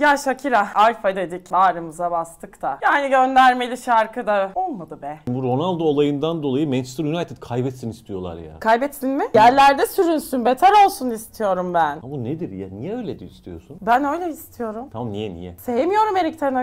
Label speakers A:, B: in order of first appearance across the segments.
A: Ya Shakira, Alfa dedik, bağrımıza bastık da. Yani göndermeli şarkı da olmadı be.
B: Bu Ronaldo olayından dolayı Manchester United kaybetsin istiyorlar ya.
A: Kaybetsin mi? Yerlerde sürünsün, beter olsun istiyorum ben.
B: Ama bu nedir ya? Niye öyle de istiyorsun?
A: Ben öyle istiyorum.
B: Tamam niye niye?
A: Sevmiyorum Erik Ten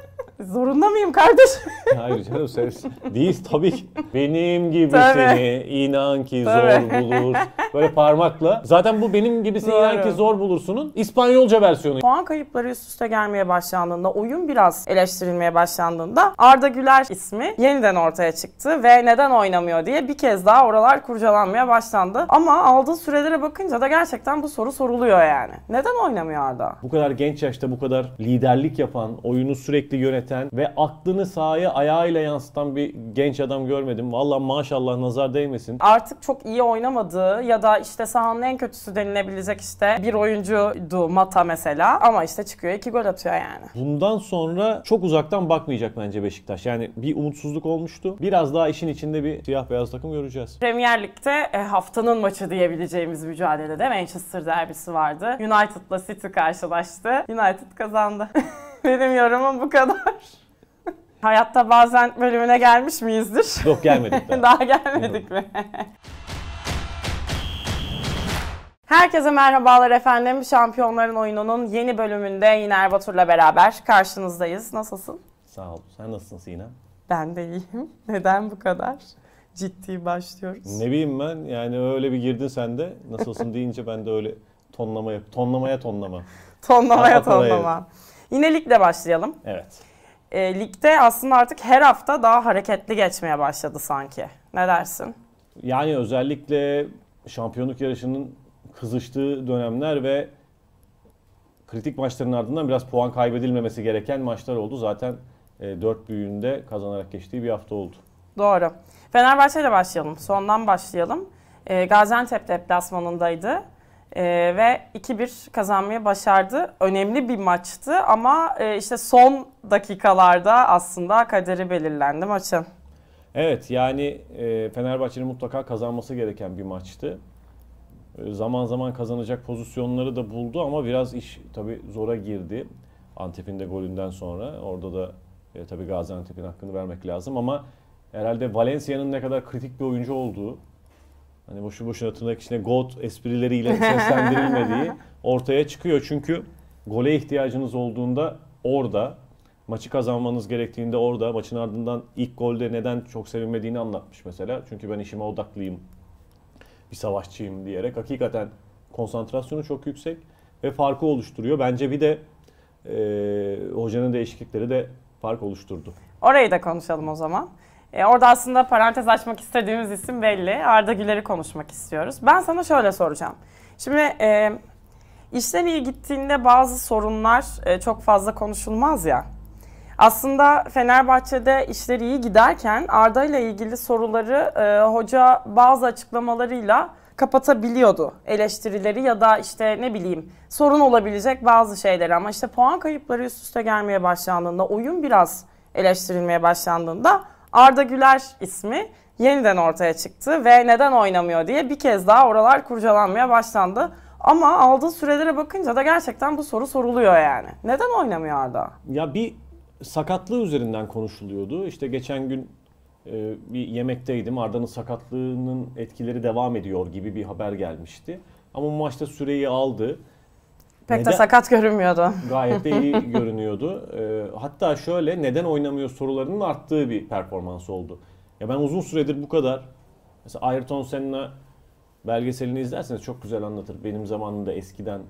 A: Zorunda mıyım kardeş?
B: Hayır canım sen değil tabii ki. Benim gibi tabii. seni inan ki tabii. zor bulur. Böyle parmakla. Zaten bu benim gibi seni inan ki zor bulursunun İspanyolca versiyonu. Puan
A: kayıpları üst üste gelmeye başlandığında, oyun biraz eleştirilmeye başlandığında Arda Güler ismi yeniden ortaya çıktı ve neden oynamıyor diye bir kez daha oralar kurcalanmaya başlandı. Ama aldığı sürelere bakınca da gerçekten bu soru soruluyor yani. Neden oynamıyor Arda?
B: Bu kadar genç yaşta bu kadar liderlik yapan, oyunu sürekli yöneten üreten ve aklını sahaya ayağıyla yansıtan bir genç adam görmedim. Valla maşallah nazar değmesin. Artık çok iyi
A: oynamadığı ya da işte sahanın en kötüsü denilebilecek işte bir oyuncuydu Mata mesela ama işte çıkıyor iki gol atıyor yani.
B: Bundan sonra çok uzaktan bakmayacak bence Beşiktaş. Yani bir umutsuzluk olmuştu. Biraz daha işin içinde bir siyah beyaz takım göreceğiz.
A: Premier Lig'de e, haftanın maçı diyebileceğimiz mücadelede Manchester derbisi vardı. United'la City karşılaştı. United kazandı. Benim yorumum bu kadar. Hayatta bazen bölümüne gelmiş miyizdir?
B: Yok gelmedik
A: daha. daha gelmedik mi? Herkese merhabalar efendim. Şampiyonların Oyunu'nun yeni bölümünde yine Erbatur'la beraber karşınızdayız. Nasılsın?
B: Sağ ol. Sen nasılsın Sinem?
A: Ben de iyiyim. Neden bu kadar? Ciddi başlıyoruz.
B: Ne bileyim ben yani öyle bir girdin sen de nasılsın deyince ben de öyle tonlamaya tonlamaya tonlama.
A: tonlamaya Atalaya. tonlama. Yine ligle başlayalım. Evet. E, ligde aslında artık her hafta daha hareketli geçmeye başladı sanki. Ne dersin?
B: Yani özellikle şampiyonluk yarışının kızıştığı dönemler ve kritik maçların ardından biraz puan kaybedilmemesi gereken maçlar oldu. Zaten e, 4 büyüğünde kazanarak geçtiği bir hafta oldu.
A: Doğru. Fenerbahçe ile başlayalım. Sondan başlayalım. E, Gaziantep deplasmanındaydı. E, ve 2-1 kazanmayı başardı. Önemli bir maçtı ama e, işte son dakikalarda aslında kaderi belirlendi maçın.
B: Evet yani e, Fenerbahçe'nin mutlaka kazanması gereken bir maçtı. E, zaman zaman kazanacak pozisyonları da buldu ama biraz iş tabi zora girdi. Antep'in de golünden sonra orada da e, tabii Gaziantep'in hakkını vermek lazım ama herhalde Valencia'nın ne kadar kritik bir oyuncu olduğu hani boşu boşuna tırnak içine God esprileriyle seslendirilmediği ortaya çıkıyor. Çünkü gole ihtiyacınız olduğunda orada maçı kazanmanız gerektiğinde orada maçın ardından ilk golde neden çok sevinmediğini anlatmış mesela. Çünkü ben işime odaklıyım. Bir savaşçıyım diyerek hakikaten konsantrasyonu çok yüksek ve farkı oluşturuyor. Bence bir de e, hocanın değişiklikleri de fark oluşturdu.
A: Orayı da konuşalım o zaman. E, orada aslında parantez açmak istediğimiz isim belli. Arda Güler'i konuşmak istiyoruz. Ben sana şöyle soracağım. Şimdi e, işler iyi gittiğinde bazı sorunlar e, çok fazla konuşulmaz ya. Aslında Fenerbahçe'de işleri iyi giderken Arda ile ilgili soruları e, hoca bazı açıklamalarıyla kapatabiliyordu. Eleştirileri ya da işte ne bileyim sorun olabilecek bazı şeyleri ama işte puan kayıpları üst üste gelmeye başlandığında, oyun biraz eleştirilmeye başlandığında Arda Güler ismi yeniden ortaya çıktı ve neden oynamıyor diye bir kez daha oralar kurcalanmaya başlandı. Ama aldığı sürelere bakınca da gerçekten bu soru soruluyor yani. Neden oynamıyor Arda?
B: Ya bir sakatlığı üzerinden konuşuluyordu. İşte geçen gün e, bir yemekteydim. Arda'nın sakatlığının etkileri devam ediyor gibi bir haber gelmişti. Ama bu maçta süreyi aldı. Pek neden, de sakat görünmüyordu. Gayet de iyi görünüyordu. E, hatta şöyle neden oynamıyor sorularının arttığı bir performans oldu. Ya ben uzun süredir bu kadar mesela Ayrton Senna belgeselini izlerseniz çok güzel anlatır. Benim zamanımda eskiden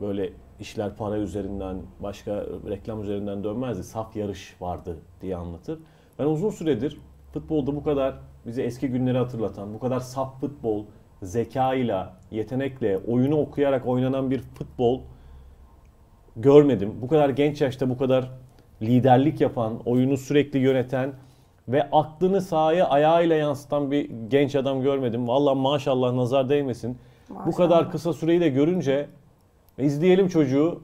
B: böyle işler para üzerinden, başka reklam üzerinden dönmezdi. Saf yarış vardı diye anlatır. Ben uzun süredir futbolda bu kadar bizi eski günleri hatırlatan, bu kadar saf futbol, zekayla, yetenekle, oyunu okuyarak oynanan bir futbol görmedim. Bu kadar genç yaşta bu kadar liderlik yapan, oyunu sürekli yöneten ve aklını sahaya ayağıyla yansıtan bir genç adam görmedim. Valla maşallah nazar değmesin. Maşallah. Bu kadar kısa süreyi de görünce e, izleyelim çocuğu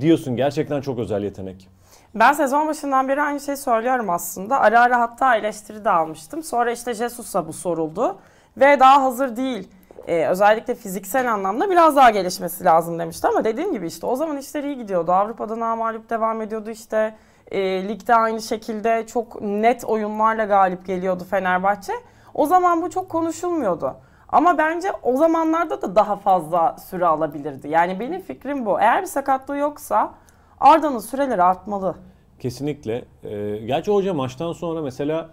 B: diyorsun. Gerçekten çok özel yetenek.
A: Ben sezon başından beri aynı şeyi söylüyorum aslında. Ara ara hatta eleştiri de almıştım. Sonra işte Jesus'a bu soruldu ve daha hazır değil. Ee, özellikle fiziksel anlamda biraz daha gelişmesi lazım demişti ama dediğim gibi işte o zaman işler iyi gidiyordu. Avrupa'da namalup devam ediyordu işte. E, ligde aynı şekilde çok net oyunlarla galip geliyordu Fenerbahçe. O zaman bu çok konuşulmuyordu. Ama bence o zamanlarda da daha fazla süre alabilirdi. Yani benim fikrim bu. Eğer bir sakatlığı yoksa Arda'nın süreleri artmalı.
B: Kesinlikle. Ee, gerçi hoca maçtan sonra mesela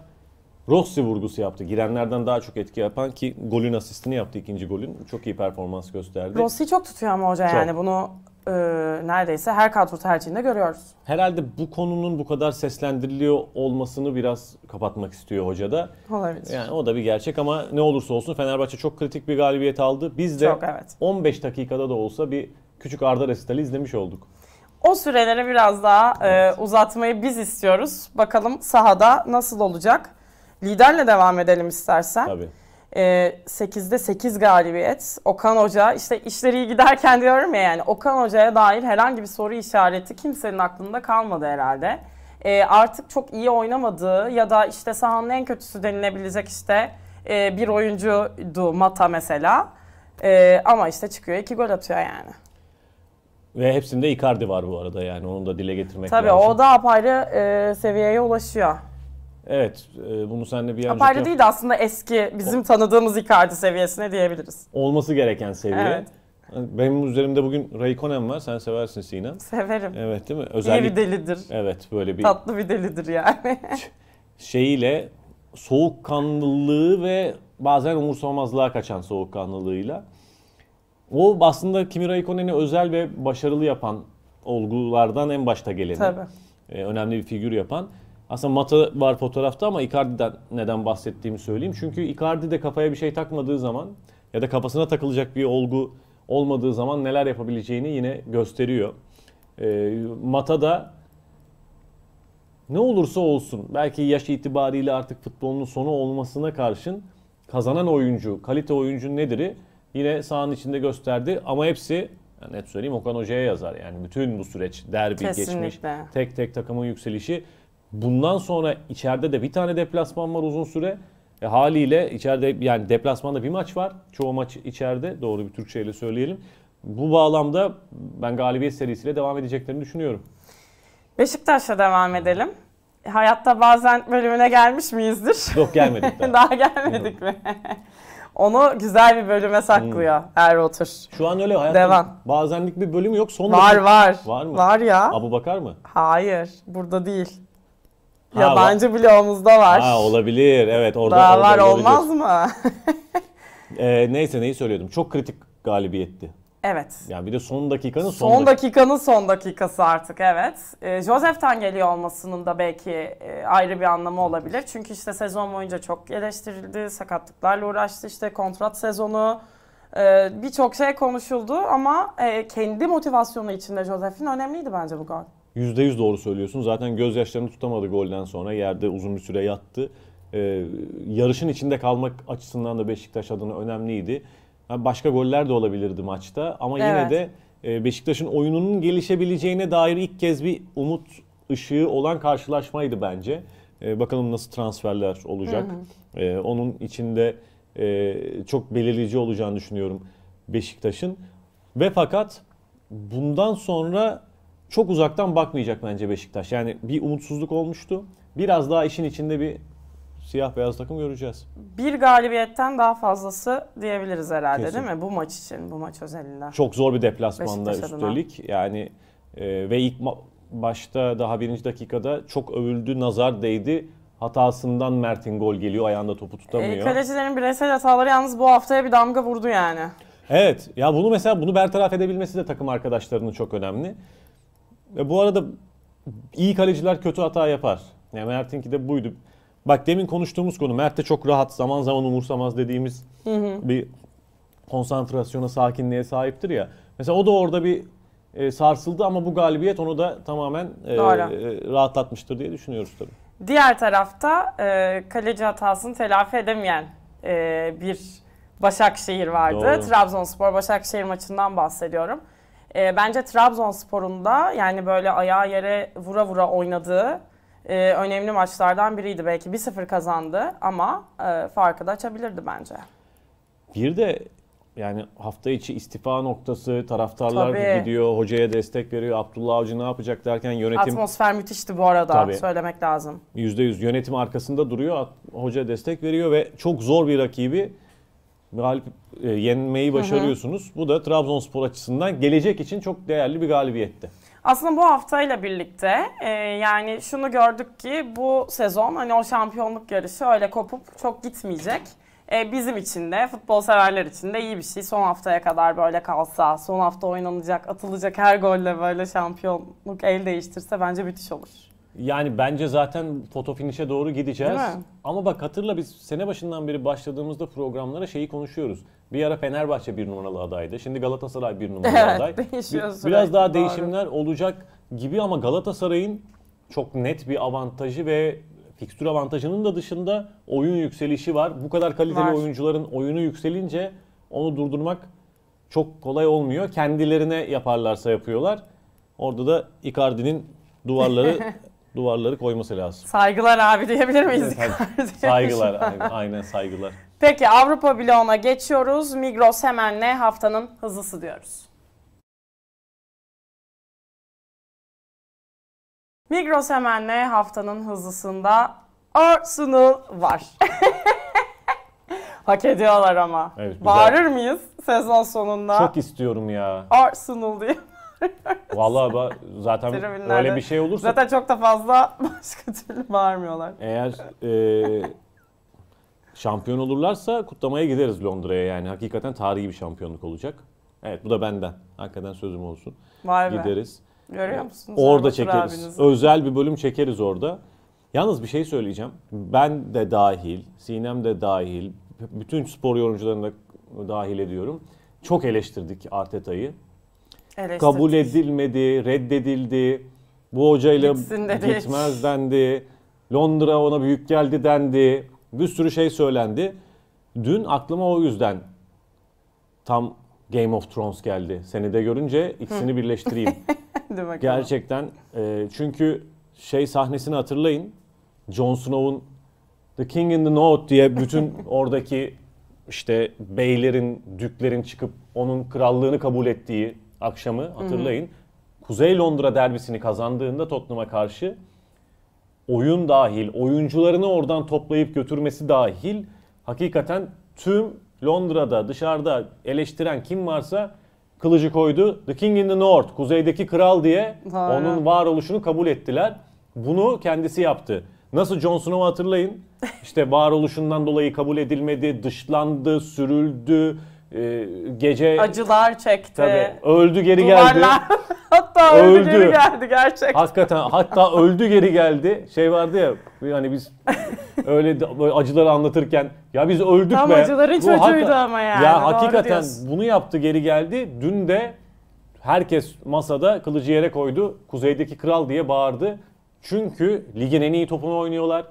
B: Rossi vurgusu yaptı. Girenlerden daha çok etki yapan ki golün asistini yaptı ikinci golün. Çok iyi performans gösterdi. Rossi
A: çok tutuyor ama hoca çok. yani bunu e, neredeyse her kadro tercihinde görüyoruz.
B: Herhalde bu konunun bu kadar seslendiriliyor olmasını biraz kapatmak istiyor hoca da.
A: Olabilir. Yani
B: o da bir gerçek ama ne olursa olsun Fenerbahçe çok kritik bir galibiyet aldı. Biz de çok, evet. 15 dakikada da olsa bir küçük Arda resitali izlemiş olduk.
A: O sürelere biraz daha e, evet. e, uzatmayı biz istiyoruz. Bakalım sahada nasıl olacak? Liderle devam edelim istersen. Tabii. Ee, 8'de 8 galibiyet. Okan Hoca işte işleri iyi giderken diyorum ya yani Okan Hoca'ya dair herhangi bir soru işareti kimsenin aklında kalmadı herhalde. Ee, artık çok iyi oynamadığı ya da işte sahanın en kötüsü denilebilecek işte e, bir oyuncuydu Mata mesela. Ee, ama işte çıkıyor iki gol atıyor yani.
B: Ve hepsinde Icardi var bu arada yani onu da dile getirmek Tabii, lazım. Tabii o
A: da apayrı e, seviyeye ulaşıyor.
B: Evet e, bunu seninle bir önceki... Apayrı
A: değil aslında eski bizim tanıdığımız Icardi seviyesine
B: diyebiliriz. Olması gereken seviye. Evet. Hani benim üzerimde bugün Rayconen var. Sen seversin sinan? Severim. Evet değil mi? Özellik... İyi bir delidir. Evet böyle bir... Tatlı
A: bir delidir yani.
B: şeyiyle soğukkanlılığı ve bazen umursamazlığa kaçan soğukkanlılığıyla. O aslında Kimi Raikkonen'i özel ve başarılı yapan olgulardan en başta geleni. Tabii. Ee, önemli bir figür yapan. Aslında Mata var fotoğrafta ama Icardi'den neden bahsettiğimi söyleyeyim. Çünkü Icardi de kafaya bir şey takmadığı zaman ya da kafasına takılacak bir olgu olmadığı zaman neler yapabileceğini yine gösteriyor. E, Mata da ne olursa olsun belki yaş itibariyle artık futbolunun sonu olmasına karşın kazanan oyuncu, kalite oyuncu nedir'i Yine sahanın içinde gösterdi ama hepsi yani hep söyleyeyim Okan Hoca'ya yazar. Yani bütün bu süreç derbi Kesinlikle. geçmiş, tek tek takımın yükselişi Bundan sonra içeride de bir tane deplasman var uzun süre. E, haliyle içeride yani deplasmanda bir maç var. Çoğu maç içeride. Doğru bir Türkçeyle söyleyelim. Bu bağlamda ben galibiyet serisiyle devam edeceklerini düşünüyorum. Beşiktaş'a devam edelim. Hayatta bazen
A: bölümüne gelmiş miyizdir?
B: Yok gelmedik
A: daha. daha gelmedik mi? Onu güzel bir
B: bölüme saklıyor hmm. Er otur. Şu an öyle hayatta devam. bazenlik bir bölüm yok. Son var dakika. var. Var mı? Var ya. Abu Bakar mı?
A: Hayır. Burada değil. Ha, Yabancı bloğumuzda var. Ha,
B: olabilir evet. Orada, Daha orada var olabilir. olmaz mı? ee, neyse neyi söylüyordum. Çok kritik galibiyetti. Evet. Yani bir de son dakikanın son, son
A: dakikanın son dakikası artık evet. E, ee, Joseph'ten geliyor olmasının da belki e, ayrı bir anlamı olabilir. Çünkü işte sezon boyunca çok eleştirildi, sakatlıklarla uğraştı işte kontrat sezonu. E, Birçok şey konuşuldu ama e, kendi motivasyonu içinde Joseph'in önemliydi bence bu gol.
B: %100 doğru söylüyorsun. Zaten gözyaşlarını tutamadı golden sonra. Yerde uzun bir süre yattı. Ee, yarışın içinde kalmak açısından da Beşiktaş adına önemliydi. Yani başka goller de olabilirdi maçta ama yine de e, Beşiktaş'ın oyununun gelişebileceğine dair ilk kez bir umut ışığı olan karşılaşmaydı bence. E, bakalım nasıl transferler olacak. Hı e, onun içinde e, çok belirleyici olacağını düşünüyorum Beşiktaş'ın. Ve fakat bundan sonra çok uzaktan bakmayacak bence Beşiktaş. Yani bir umutsuzluk olmuştu. Biraz daha işin içinde bir siyah beyaz takım göreceğiz.
A: Bir galibiyetten daha fazlası diyebiliriz herhalde Kesin. değil mi? Bu maç için, bu maç özelinde. Çok
B: zor bir deplasmanda Beşiktaş üstelik. Adına. Yani e, ve ilk başta daha birinci dakikada çok övüldü, nazar değdi. Hatasından Mert'in gol geliyor, ayağında topu tutamıyor. E, kalecilerin
A: bireysel hataları yalnız bu haftaya bir damga vurdu yani.
B: Evet, ya bunu mesela bunu bertaraf edebilmesi de takım arkadaşlarının çok önemli. Ve bu arada iyi kaleciler kötü hata yapar. Yani Mert'inki de buydu. Bak demin konuştuğumuz konu Mert de çok rahat zaman zaman umursamaz dediğimiz hı hı. bir konsantrasyona, sakinliğe sahiptir ya. Mesela o da orada bir e, sarsıldı ama bu galibiyet onu da tamamen e, e, rahatlatmıştır diye düşünüyoruz tabii.
A: Diğer tarafta e, kaleci hatasını telafi edemeyen e, bir Başakşehir vardı. Doğru. Trabzonspor Başakşehir maçından bahsediyorum. E, bence Trabzonspor'un da yani böyle ayağa yere vura vura oynadığı e, önemli maçlardan biriydi. Belki 1-0 kazandı ama e, farkı da açabilirdi bence.
B: Bir de yani hafta içi istifa noktası, taraftarlar Tabii. gidiyor, hocaya destek veriyor. Abdullah Avcı ne yapacak derken yönetim... Atmosfer
A: müthişti bu arada Tabii. söylemek lazım.
B: %100 yönetim arkasında duruyor, hoca destek veriyor ve çok zor bir rakibi galip e, yenmeyi başarıyorsunuz. Hı hı. Bu da Trabzonspor açısından gelecek için çok değerli bir galibiyetti.
A: Aslında bu haftayla birlikte e, yani şunu gördük ki bu sezon hani o şampiyonluk yarışı öyle kopup çok gitmeyecek. E, bizim için de futbol severler için de iyi bir şey. Son haftaya kadar böyle kalsa, son hafta oynanacak, atılacak her golle böyle
B: şampiyonluk el değiştirse bence müthiş olur. Yani bence zaten foto finişe doğru gideceğiz. Ama bak hatırla biz sene başından beri başladığımızda programlara şeyi konuşuyoruz. Bir ara Fenerbahçe bir numaralı adaydı. Şimdi Galatasaray bir numaralı evet, aday. değişiyor bir, Biraz daha doğru. değişimler olacak gibi ama Galatasaray'ın çok net bir avantajı ve fikstür avantajının da dışında oyun yükselişi var. Bu kadar kaliteli var. oyuncuların oyunu yükselince onu durdurmak çok kolay olmuyor. Kendilerine yaparlarsa yapıyorlar. Orada da Icardi'nin duvarları duvarları koyması lazım.
A: Saygılar abi diyebilir miyiz?
B: saygılar, aynen saygılar.
A: Peki Avrupa bloğuna geçiyoruz. Migros hemen ne haftanın hızlısı diyoruz. Migros hemen ne haftanın hızlısında Arsenal var. Hak ediyorlar ama.
B: Evet, Bağırır
A: mıyız sezon sonunda? Çok
B: istiyorum ya.
A: Arsenal diye.
B: Vallahi ba- zaten öyle bir şey olursa... Zaten
A: çok da fazla başka türlü bağırmıyorlar.
B: Eğer e, şampiyon olurlarsa kutlamaya gideriz Londra'ya yani. Hakikaten tarihi bir şampiyonluk olacak. Evet bu da benden. Hakikaten sözüm olsun. Vay be. Gideriz. Görüyor e, musunuz? Orada çekeriz. Abinizi? Özel bir bölüm çekeriz orada. Yalnız bir şey söyleyeceğim. Ben de dahil, Sinem de dahil, bütün spor yorumcularını da dahil ediyorum. Çok eleştirdik Arteta'yı. Kabul edilmedi, reddedildi. Bu hocayla gitmez dendi. Londra ona büyük geldi dendi. Bir sürü şey söylendi. Dün aklıma o yüzden tam Game of Thrones geldi. Seni de görünce ikisini Hı. birleştireyim. Gerçekten e, çünkü şey sahnesini hatırlayın. Jon Snow'un The King in the North diye bütün oradaki işte beylerin, düklerin çıkıp onun krallığını kabul ettiği akşamı hatırlayın. Hı hı. Kuzey Londra derbisini kazandığında Tottenham'a karşı oyun dahil, oyuncularını oradan toplayıp götürmesi dahil hakikaten tüm Londra'da dışarıda eleştiren kim varsa kılıcı koydu. The King in the North, kuzeydeki kral diye Aynen. onun varoluşunu kabul ettiler. Bunu kendisi yaptı. Nasıl Jon Snow'u hatırlayın. İşte varoluşundan dolayı kabul edilmedi, dışlandı, sürüldü, e, gece acılar çekti. Tabii, öldü geri geldi. hatta öldü, öldü geri geldi gerçekten. Hakikaten hatta öldü geri geldi. Şey vardı ya hani biz öyle böyle acıları anlatırken ya biz öldük Tam be. Tam acıların Bu çocuğuydu hak, ama yani. Ya hakikaten diyorsun. bunu yaptı geri geldi. Dün de herkes masada kılıcı yere koydu. Kuzeydeki kral diye bağırdı. Çünkü ligin en iyi topunu oynuyorlar.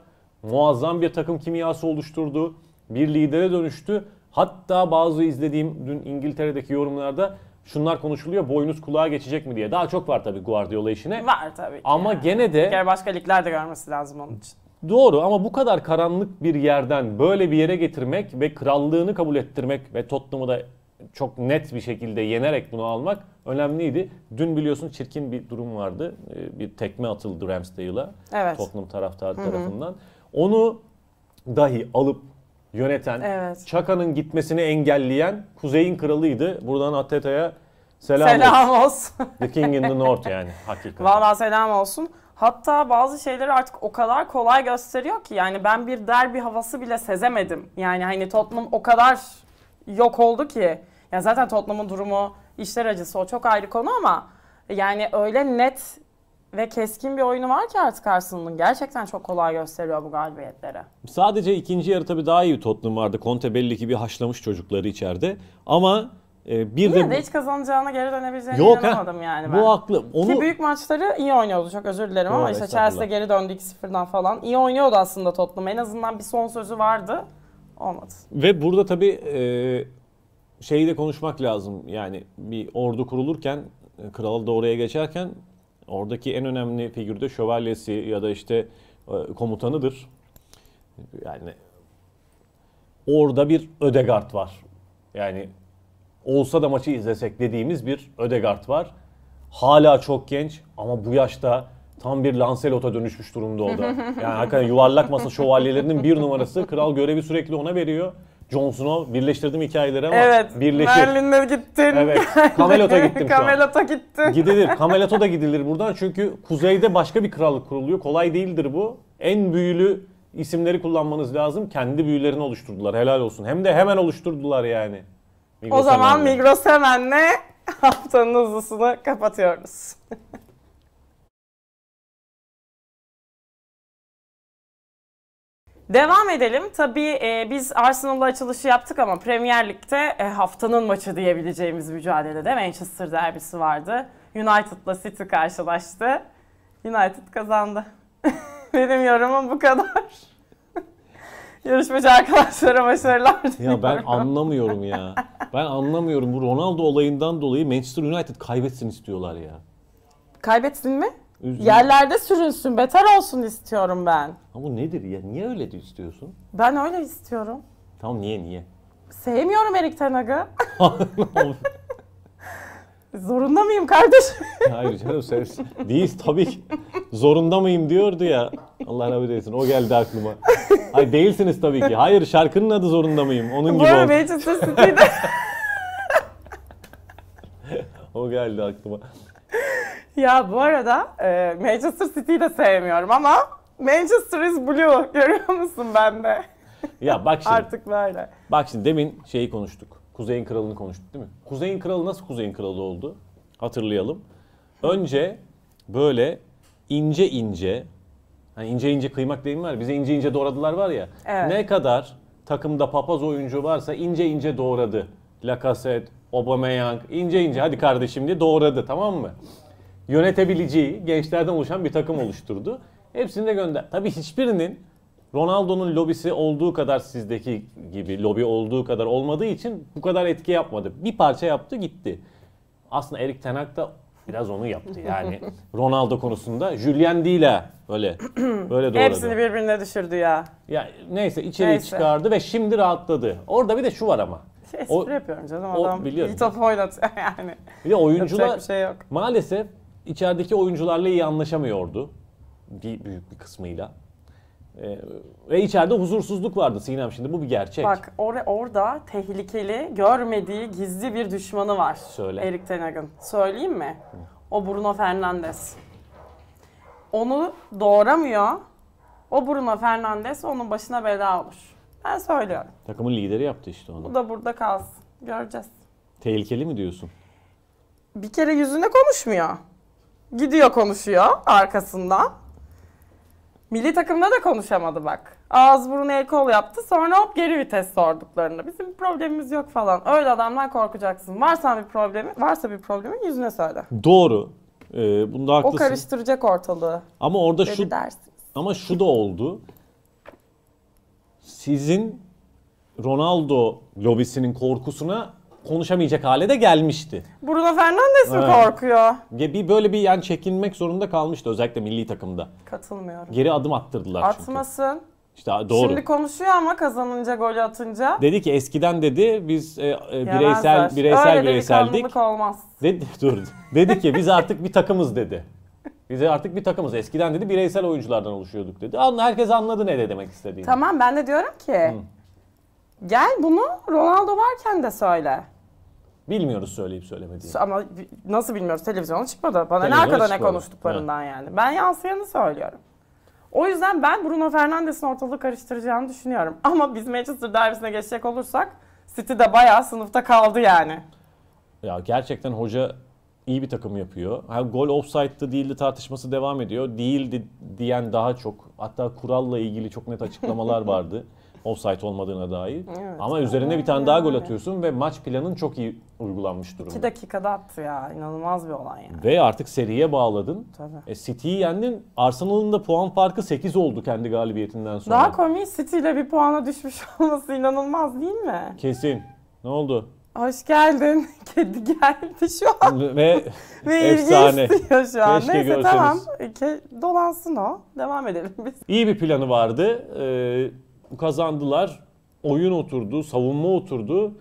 B: Muazzam bir takım kimyası oluşturdu. Bir lidere dönüştü Hatta bazı izlediğim dün İngiltere'deki yorumlarda şunlar konuşuluyor. Boynuz kulağa geçecek mi diye. Daha çok var tabii Guardiola işine. Var tabii ki. Ama yani. gene de... Gene başka ligler de görmesi lazım onun için. Doğru ama bu kadar karanlık bir yerden böyle bir yere getirmek ve krallığını kabul ettirmek ve Tottenham'ı da çok net bir şekilde yenerek bunu almak önemliydi. Dün biliyorsun çirkin bir durum vardı. Ee, bir tekme atıldı Ramsdale'a evet. Tottenham taraftarı Hı-hı. tarafından. Onu dahi alıp yöneten, evet. Çaka'nın gitmesini engelleyen Kuzey'in kralıydı. Buradan Ateta'ya selam, selam olsun. olsun. the King in the North yani hakikaten.
A: Valla selam olsun. Hatta bazı şeyleri artık o kadar kolay gösteriyor ki yani ben bir derbi havası bile sezemedim. Yani hani Tottenham o kadar yok oldu ki. Ya zaten Tottenham'ın durumu işler acısı o çok ayrı konu ama yani öyle net ve keskin bir oyunu var ki artık Arsenal'ın. Gerçekten çok kolay gösteriyor bu galibiyetleri.
B: Sadece ikinci yarı tabii daha iyi Tottenham vardı. Conte belli ki bir haşlamış çocukları içeride. Ama e, bir Yine de... de
A: hiç kazanacağına geri dönebileceğini Yok, inanamadım he. yani ben. Bu haklı. Onu... Ki büyük maçları iyi oynuyordu çok özür dilerim ama işte Chelsea geri döndü 2-0'dan falan. İyi oynuyordu aslında Tottenham. En azından bir son sözü vardı. Olmadı.
B: Ve burada tabii e, şeyi de konuşmak lazım. Yani bir ordu kurulurken, e, kral da oraya geçerken Oradaki en önemli figür de şövalyesi ya da işte e, komutanıdır. Yani orada bir Ödegard var. Yani olsa da maçı izlesek dediğimiz bir Ödegard var. Hala çok genç ama bu yaşta tam bir Lancelot'a dönüşmüş durumda o da. Yani hakikaten yuvarlak masa şövalyelerinin bir numarası. Kral görevi sürekli ona veriyor. Jon Snow birleştirdim hikayeleri ama evet, birleşir. Merlin'e gittin. Evet. Camelot'a gittim şu an. Camelot'a gittin. Gidilir. Camelot'a da gidilir buradan çünkü kuzeyde başka bir krallık kuruluyor. Kolay değildir bu. En büyülü isimleri kullanmanız lazım. Kendi büyülerini oluşturdular. Helal olsun. Hem de hemen oluşturdular yani.
A: Migros o zaman Migros
B: hemenle haftanın hızlısını kapatıyoruz.
A: Devam edelim. Tabii e, biz Arsenal'la açılışı yaptık ama Premier Lig'de e, haftanın maçı diyebileceğimiz mücadelede Manchester derbisi vardı. United'la City karşılaştı. United kazandı. Benim yorumum bu kadar.
B: Yarışmacı arkadaşlara başarılar diliyorum. Ya ben anlamıyorum ya. Ben anlamıyorum. Bu Ronaldo olayından dolayı Manchester United kaybetsin istiyorlar ya. Kaybetsin mi? Üzgün. Yerlerde
A: sürünsün, beter olsun istiyorum ben.
B: Ama bu nedir ya? Niye öyle de istiyorsun?
A: Ben öyle istiyorum.
B: Tamam niye niye?
A: Sevmiyorum Erik Tanag'ı. Zorunda mıyım kardeşim?
B: Hayır canım ses? değil tabii ki. Zorunda mıyım diyordu ya. Allah rahmet eylesin o geldi aklıma. Hayır değilsiniz tabii ki. Hayır şarkının adı zorunda mıyım? Onun gibi Bu arada
A: Manchester City'de.
B: o geldi aklıma.
A: Ya bu arada e, Manchester City'yi de sevmiyorum ama Manchester is blue görüyor musun bende?
B: Ya bak şimdi. Artık böyle. Bak şimdi demin şeyi konuştuk. Kuzey'in kralını konuştuk değil mi? Kuzey'in kralı nasıl Kuzey'in kralı oldu? Hatırlayalım. Önce böyle ince ince hani ince ince kıymak deyim var. Bize ince ince doğradılar var ya. Evet. Ne kadar takımda papaz oyuncu varsa ince ince doğradı. Lacazette, Aubameyang ince ince hadi kardeşim diye doğradı tamam mı? yönetebileceği gençlerden oluşan bir takım oluşturdu. Hepsini de gönder. Tabii hiçbirinin Ronaldo'nun lobisi olduğu kadar sizdeki gibi lobi olduğu kadar olmadığı için bu kadar etki yapmadı. Bir parça yaptı gitti. Aslında Erik Ten Hag da biraz onu yaptı. Yani Ronaldo konusunda Julian Dila böyle
A: böyle doğru. Hepsini birbirine düşürdü ya.
B: Ya neyse içeri çıkardı ve şimdi rahatladı. Orada bir de şu var ama.
A: Şey, espri o, yapıyorum canım adam. O, biliyorum. İyi top oynat yani.
B: Bir de oyuncular şey yok. maalesef içerideki oyuncularla iyi anlaşamıyordu. Bir büyük bir kısmıyla. Ee, ve içeride huzursuzluk vardı Sinem şimdi bu bir gerçek. Bak
A: or- orada tehlikeli, görmediği gizli bir düşmanı var. Söyle. Erik Ten Söyleyeyim mi? O Bruno Fernandes. Onu doğramıyor. O Bruno Fernandes onun başına bela olur. Ben söylüyorum.
B: Takımın lideri yaptı işte onu. Bu
A: da burada kalsın. Göreceğiz.
B: Tehlikeli mi diyorsun?
A: Bir kere yüzüne konuşmuyor. Gidiyor konuşuyor arkasından. Milli takımda da konuşamadı bak. Ağız burun el kol yaptı. Sonra hop geri vites sorduklarında. Bizim problemimiz yok falan. Öyle adamlar korkacaksın. Varsa bir problemi, varsa bir problemin yüzüne söyle.
B: Doğru. Ee, bunda haklısın. O
A: karıştıracak ortalığı.
B: Ama orada şu dersin. ama şu da oldu. Sizin Ronaldo lobisinin korkusuna konuşamayacak hale de gelmişti.
A: Bruno Fernandes mi evet. korkuyor?
B: Ya bir böyle bir yani çekinmek zorunda kalmıştı özellikle milli takımda.
A: Katılmıyorum. Geri
B: adım attırdılar Atmasın. çünkü. Atmasın. İşte doğru. Şimdi
A: konuşuyor ama kazanınca gol atınca.
B: Dedi ki eskiden dedi biz e, e, bireysel Yemezler. bireysel Öyle bireyseldik. Öyle olmaz. Dedi dur. Dedi ki biz artık bir takımız dedi. Biz artık bir takımız. Eskiden dedi bireysel oyunculardan oluşuyorduk dedi. Anla herkes anladı ne de demek istediğini.
A: Tamam ben de diyorum ki Hı. gel bunu Ronaldo varken de söyle.
B: Bilmiyoruz söyleyip söylemediğini. Ama
A: nasıl bilmiyoruz? Televizyona çıkmadı. Bana Televizyona ne arkada ne konuştuklarından ha. yani. Ben yansıyanı söylüyorum. O yüzden ben Bruno Fernandes'in ortalığı karıştıracağını düşünüyorum. Ama biz Manchester derbisine geçecek olursak City de bayağı sınıfta kaldı yani.
B: Ya gerçekten hoca iyi bir takım yapıyor. Hem gol offside'dı değildi tartışması devam ediyor. Değildi diyen daha çok. Hatta kuralla ilgili çok net açıklamalar vardı offside olmadığına dair. Evet, Ama yani. üzerine bir tane daha gol atıyorsun ve maç planın çok iyi uygulanmış durumda. 2
A: dakikada attı ya. inanılmaz bir olay yani.
B: Ve artık seriye bağladın. Tabii. E, City'yi yendin. Arsenal'ın da puan farkı 8 oldu kendi galibiyetinden sonra. Daha
A: komik City ile bir puana düşmüş olması inanılmaz değil mi?
B: Kesin. Ne oldu?
A: Hoş geldin. Kedi geldi şu
B: an. Ve, Ve ilgi efsane. istiyor şu an. Keşke Neyse görseniz. tamam.
A: dolansın o. Devam edelim biz.
B: İyi bir planı vardı. Ee, kazandılar. Oyun oturdu, savunma oturdu.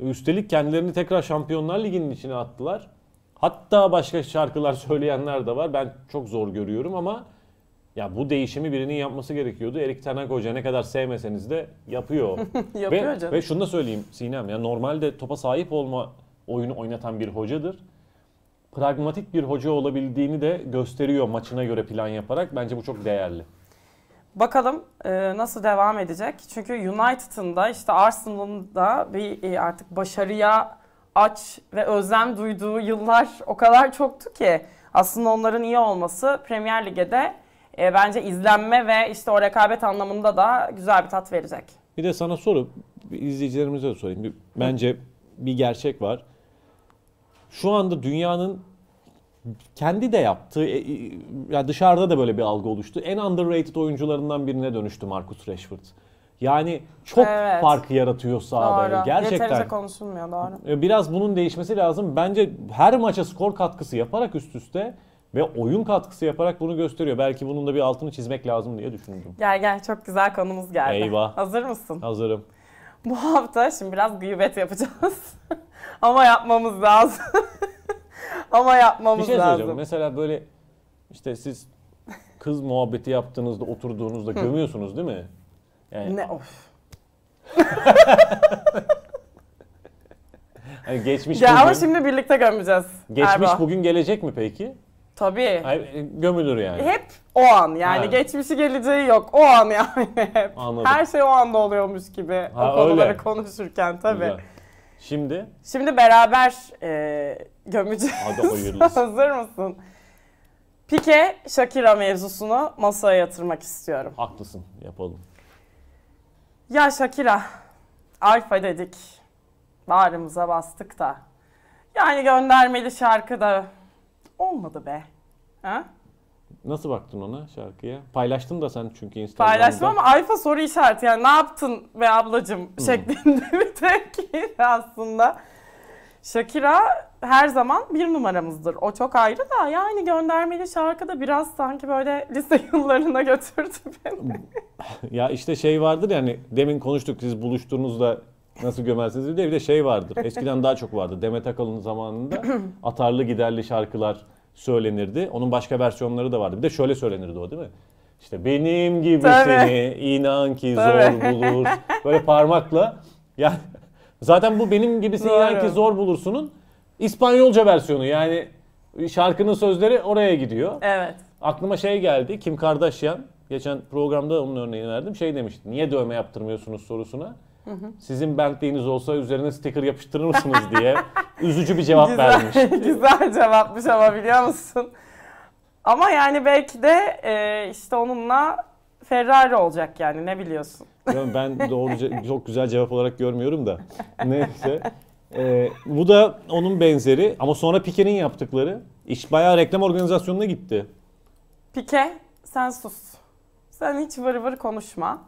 B: Üstelik kendilerini tekrar Şampiyonlar Ligi'nin içine attılar. Hatta başka şarkılar söyleyenler de var. Ben çok zor görüyorum ama ya bu değişimi birinin yapması gerekiyordu. Erik Ten Hag Hoca ne kadar sevmeseniz de yapıyor.
A: yapıyor ve, canım. Ve şunu
B: da söyleyeyim Sinem. Ya normalde topa sahip olma oyunu oynatan bir hocadır. Pragmatik bir hoca olabildiğini de gösteriyor maçına göre plan yaparak. Bence bu çok değerli. Bakalım e, nasıl
A: devam edecek. Çünkü United'ın da işte Arsenal'ın da bir e, artık başarıya aç ve özlem duyduğu yıllar o kadar çoktu ki aslında onların iyi olması Premier Lig'e de e, bence izlenme ve işte o rekabet anlamında da güzel bir tat verecek.
B: Bir de sana soru izleyicilerimize de sorayım. Bence bir gerçek var. Şu anda dünyanın kendi de yaptı. E, e yani dışarıda da böyle bir algı oluştu. En underrated oyuncularından birine dönüştü Marcus Rashford. Yani çok
A: Evet. fark
B: yaratıyor sahada. Doğru. Yeterince Gerçekten.
A: konuşulmuyor doğru.
B: E, biraz bunun değişmesi lazım. Bence her maça skor katkısı yaparak üst üste ve oyun katkısı yaparak bunu gösteriyor. Belki bunun da bir altını çizmek lazım diye düşündüm.
A: Gel gel çok güzel konumuz
B: geldi. Eyvah. Hazır mısın? Hazırım.
A: Bu hafta şimdi biraz gıybet yapacağız. Ama yapmamız lazım. Ama yapmamız Bir şey soracağım. lazım.
B: Mesela böyle işte siz kız muhabbeti yaptığınızda oturduğunuzda gömüyorsunuz değil mi? Yani Ne of. hani geçmiş Ya bugün, ama şimdi birlikte gömeceğiz. geçmiş Erba. bugün gelecek mi peki? Tabii. Hayır, e, gömülür yani. Hep
A: o an yani Evet. geçmişi geleceği yok. O an yani
B: hep. Anladım. Her
A: şey o anda oluyormuş gibi Ha, o konuları öyle. konuşurken tabii. Güzel. Şimdi? Şimdi beraber e, gömeceğiz. Hadi hayırlısı. Hazır mısın? Pike Shakira mevzusunu masaya yatırmak istiyorum. Haklısın yapalım. Ya Shakira, alfa dedik. Bağrımıza bastık da. Yani göndermeli şarkı da olmadı be. Ha?
B: Nasıl baktın ona şarkıya? Paylaştın da sen çünkü Instagram'da. Paylaştım ama
A: alfa soru işareti yani ne yaptın be ablacım hmm. şeklinde bir tepkiydi aslında. Shakira her zaman bir numaramızdır. O çok ayrı da yani göndermeli şarkı da biraz sanki böyle lise yıllarına götürdü beni.
B: ya işte şey vardır yani demin konuştuk siz buluştuğunuzda nasıl gömersiniz diye bir de şey vardır. Eskiden daha çok vardı. Demet Akalın zamanında atarlı giderli şarkılar söylenirdi. Onun başka versiyonları da vardı. Bir de şöyle söylenirdi o değil mi? İşte benim gibi Tabii. seni inan ki Tabii. zor bulur. Böyle parmakla. Yani zaten bu benim gibisi inan ki zor bulursunun İspanyolca versiyonu. Yani şarkının sözleri oraya gidiyor. Evet. Aklıma şey geldi. Kim Kardashian geçen programda onun örneğini verdim. Şey demişti. Niye dövme yaptırmıyorsunuz sorusuna. Sizin Bentley'iniz olsa üzerine sticker yapıştırır mısınız diye üzücü bir cevap güzel, vermiş.
A: güzel cevapmış ama biliyor musun? Ama yani belki de e, işte onunla Ferrari olacak yani ne biliyorsun?
B: ben doğru çok güzel cevap olarak görmüyorum da. Neyse. Ee, bu da onun benzeri ama sonra Pike'nin yaptıkları iş bayağı reklam organizasyonuna gitti.
A: Pike sen sus. Sen hiç vır vır konuşma.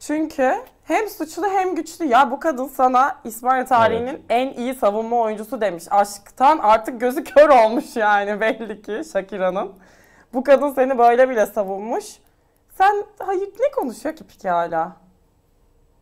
A: Çünkü hem suçlu hem güçlü. Ya bu kadın sana İspanya tarihinin evet. en iyi savunma oyuncusu demiş. Aşktan artık gözü kör olmuş yani belli ki Shakira'nın. Bu kadın seni böyle bile savunmuş. Sen hayır ne konuşuyor ki peki hala?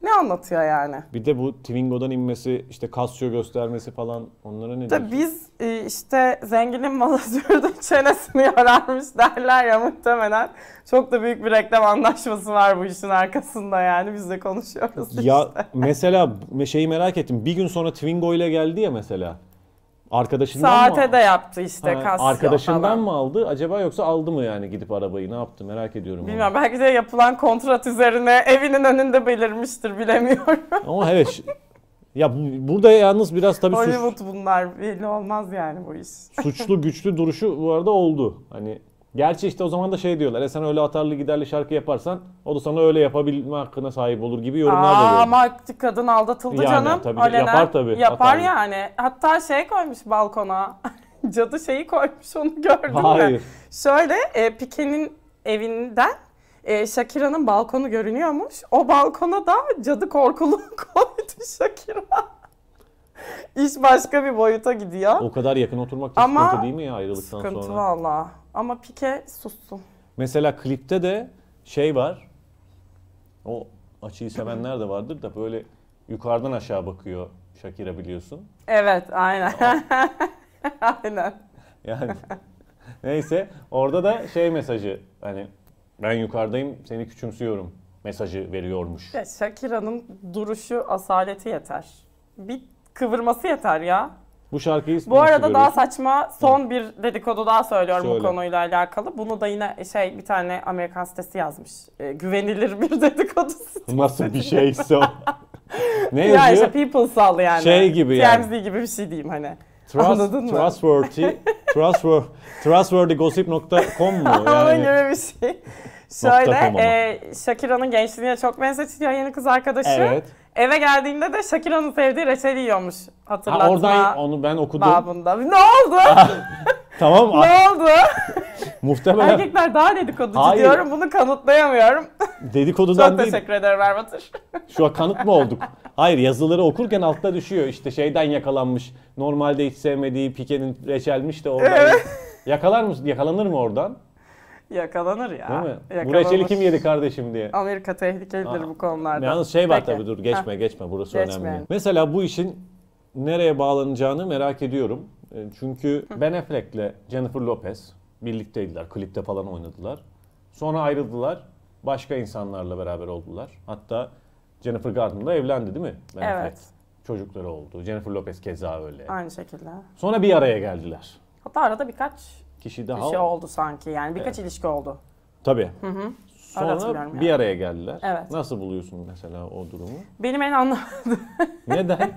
A: ne anlatıyor yani?
B: Bir de bu Twingo'dan inmesi, işte Casio göstermesi falan onlara ne diyorsun?
A: biz e, işte zenginin malı sürdü çenesini yararmış derler ya muhtemelen. Çok da büyük bir reklam anlaşması var bu işin arkasında
B: yani biz de konuşuyoruz ya işte. Ya mesela şeyi merak ettim. Bir gün sonra Twingo ile geldi ya mesela. Arkadaşından Saate mı?
A: de yaptı işte ha, Casio Arkadaşından falan. mı
B: aldı acaba yoksa aldı mı yani gidip arabayı ne yaptı merak ediyorum. Bilmiyorum
A: onu. belki de yapılan kontrat üzerine evinin önünde belirmiştir
B: bilemiyorum. Ama evet ya burada yalnız biraz tabii Hollywood
A: suç... bunlar belli olmaz yani bu iş.
B: Suçlu güçlü duruşu bu arada oldu. Hani Gerçi işte o zaman da şey diyorlar. E sen öyle atarlı giderli şarkı yaparsan o da sana öyle yapabilme hakkına sahip olur gibi yorumlar da Aa, ama
A: kadın aldatıldı Yani canım. tabii ki. Yapar tabii, Yapar atar. yani. Hatta şey koymuş balkona. Cadı şeyi koymuş onu gördün mü? Şöyle e, Pike'nin evinden e, Shakira'nın balkonu görünüyormuş. O balkona da cadı korkulu koydu Shakira. İş
B: başka bir boyuta gidiyor. O kadar yakın oturmak da Ama sıkıntı değil mi ya ayrılıktan sıkıntı sonra? Sıkıntı
A: valla. Ama Pike sussun.
B: Mesela klipte de şey var. O açıyı sevenler de vardır da böyle yukarıdan aşağı bakıyor Shakira biliyorsun.
A: Evet aynen. aynen.
B: Yani neyse orada da şey mesajı hani ben yukarıdayım seni küçümsüyorum mesajı veriyormuş.
A: Ya Shakira'nın duruşu asaleti yeter. Bir kıvırması yeter ya.
B: Bu şarkıyı Bu arada daha
A: saçma son Hı. bir dedikodu daha söylüyorum Söyle. bu konuyla alakalı. Bunu da yine e, şey bir tane Amerikan sitesi yazmış. E, güvenilir bir dedikodu
B: Nasıl bir şeyse o. ne yazıyor? Ya işte
A: People'sal yani. Şey gibi yani. TMZ gibi bir şey diyeyim hani.
B: Trust, Anladın mı? Trustworthy, trustworthy, trustworthygossip.com mu? Yani. Onun gibi
A: bir şey. Şöyle e, Shakira'nın gençliğine çok benzetiliyor yeni kız arkadaşı. Evet. Eve geldiğinde de Shakira'nın sevdiği reçel yiyormuş hatırlatma. Ha, oradan
B: onu ben okudum. Babında.
A: Ne oldu? Ah,
B: tamam. Ah. ne oldu? Muhtemelen. Erkekler
A: daha dedikoducu Hayır. diyorum bunu
B: kanıtlayamıyorum. Dedikodudan Çok değil. teşekkür
A: ederim Erbatır.
B: Şu an kanıt mı olduk? Hayır yazıları okurken altta düşüyor İşte şeyden yakalanmış. Normalde hiç sevmediği Pike'nin reçelmiş de oradan. Evet. Yakalar mı, yakalanır mı oradan?
A: Yakalanır ya. Değil mi? Yakalanır. Bu reçeli kim yedi
B: kardeşim diye.
A: Amerika tehlikelidir Aa, bu konularda. Yalnız şey var tabii dur geçme ha. geçme burası geçme. önemli.
B: Mesela bu işin nereye bağlanacağını merak ediyorum. E, çünkü Ben Affleck'le Jennifer Lopez birlikteydiler. Klipte falan oynadılar. Sonra ayrıldılar. Başka insanlarla beraber oldular. Hatta Jennifer Garner'la evlendi değil mi? Ben evet. Affleck. Çocukları oldu. Jennifer Lopez keza öyle. Aynı şekilde. Sonra bir araya geldiler.
A: Hatta arada birkaç kişi daha... Kişi şey oldu sanki yani birkaç ilişki oldu. Tabii. Hı hı. Sonra bir yani.
B: araya geldiler. Evet. Nasıl buluyorsun mesela o durumu?
A: Benim en anlamadığım,
B: Neden?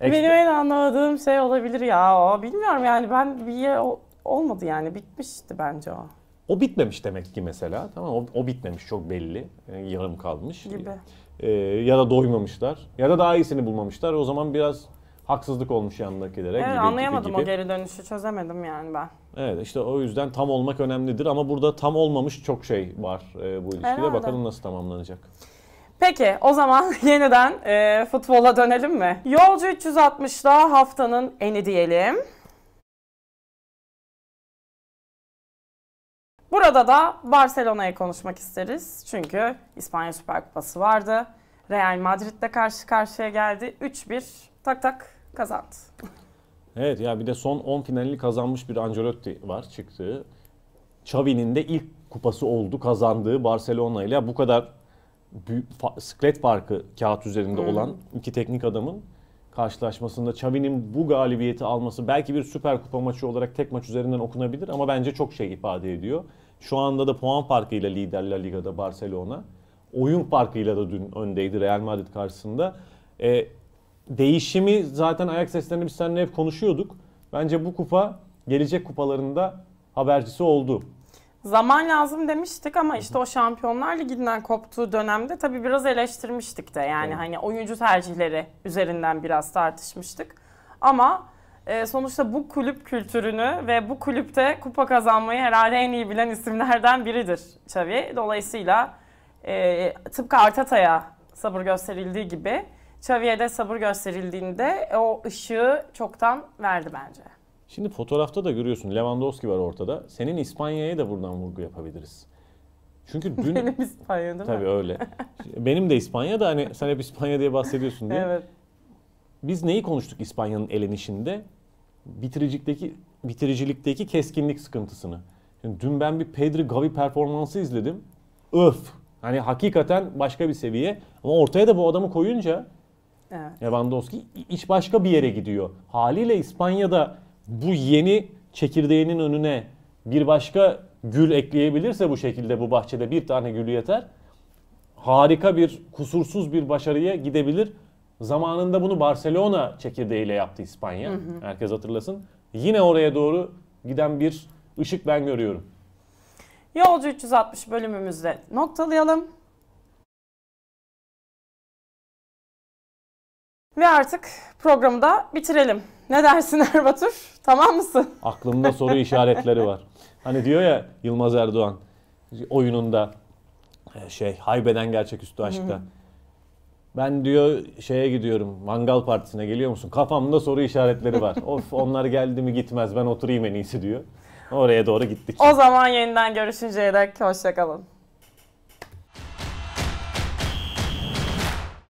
B: benim en
A: anlamadığım şey olabilir ya o. Bilmiyorum yani ben bir o- olmadı yani bitmişti bence o
B: O bitmemiş demek ki mesela. Tamam o, o bitmemiş çok belli. Ee, yarım kalmış. gibi. Ee, ya da doymamışlar. Ya da daha iyisini bulmamışlar. O zaman biraz haksızlık olmuş yanındakilere evet, Anlayamadım gibi. o geri
A: dönüşü çözemedim yani ben.
B: Evet işte o yüzden tam olmak önemlidir ama burada tam olmamış çok şey var e, bu ilişkide. Herhalde. Bakalım nasıl tamamlanacak.
A: Peki o zaman yeniden e, futbola dönelim mi? Yolcu 360'da haftanın eni diyelim. Burada da Barcelona'yı konuşmak isteriz. Çünkü İspanya Süper Kupası vardı. Real Madrid'le karşı karşıya geldi. 3-1 tak tak kazandı.
B: Evet ya bir de son 10 finalini kazanmış bir Ancelotti var çıktığı. Xavi'nin de ilk kupası oldu kazandığı Barcelona ile bu kadar büyük fa- sklet farkı kağıt üzerinde hmm. olan iki teknik adamın karşılaşmasında Xavi'nin bu galibiyeti alması belki bir Süper Kupa maçı olarak tek maç üzerinden okunabilir ama bence çok şey ifade ediyor. Şu anda da puan farkıyla lider La Liga'da Barcelona. Oyun farkıyla da dün öndeydi Real Madrid karşısında. E, değişimi zaten ayak seslerini biz seninle hep konuşuyorduk. Bence bu kupa gelecek kupalarında habercisi oldu.
A: Zaman lazım demiştik ama işte o Şampiyonlar Ligi'nden koptuğu dönemde tabii biraz eleştirmiştik de. Yani evet. hani oyuncu tercihleri üzerinden biraz tartışmıştık. Ama e, sonuçta bu kulüp kültürünü ve bu kulüpte kupa kazanmayı herhalde en iyi bilen isimlerden biridir Xavi. Dolayısıyla e, tıpkı Arteta'ya sabır gösterildiği gibi Xavi'ye de sabır gösterildiğinde o ışığı çoktan verdi bence.
B: Şimdi fotoğrafta da görüyorsun Lewandowski var ortada. Senin İspanya'ya da buradan vurgu yapabiliriz. Çünkü dün...
A: Benim İspanya değil mi?
B: öyle. Benim de İspanya da hani sen hep İspanya diye bahsediyorsun diye. evet. Biz neyi konuştuk İspanya'nın elenişinde? Bitiricikteki, bitiricilikteki keskinlik sıkıntısını. Şimdi dün ben bir Pedri Gavi performansı izledim. Öf! Hani hakikaten başka bir seviye. Ama ortaya da bu adamı koyunca Evet. Lewandowski iç başka bir yere gidiyor. Haliyle İspanya'da bu yeni çekirdeğinin önüne bir başka gül ekleyebilirse bu şekilde bu bahçede bir tane gülü yeter. Harika bir kusursuz bir başarıya gidebilir. Zamanında bunu Barcelona çekirdeğiyle yaptı İspanya. Hı hı. Herkes hatırlasın. Yine oraya doğru giden bir ışık ben görüyorum.
A: Yolcu 360 bölümümüzde noktalayalım. Ve artık programı da bitirelim. Ne dersin Erbatur? Tamam mısın?
B: Aklımda soru işaretleri var. Hani diyor ya Yılmaz Erdoğan oyununda e, şey haybeden gerçeküstü aşkta. Ben diyor şeye gidiyorum mangal partisine geliyor musun? Kafamda soru işaretleri var. of onlar geldi mi gitmez ben oturayım en iyisi diyor. Oraya doğru gittik. O
A: zaman yeniden görüşünceye dek hoşçakalın.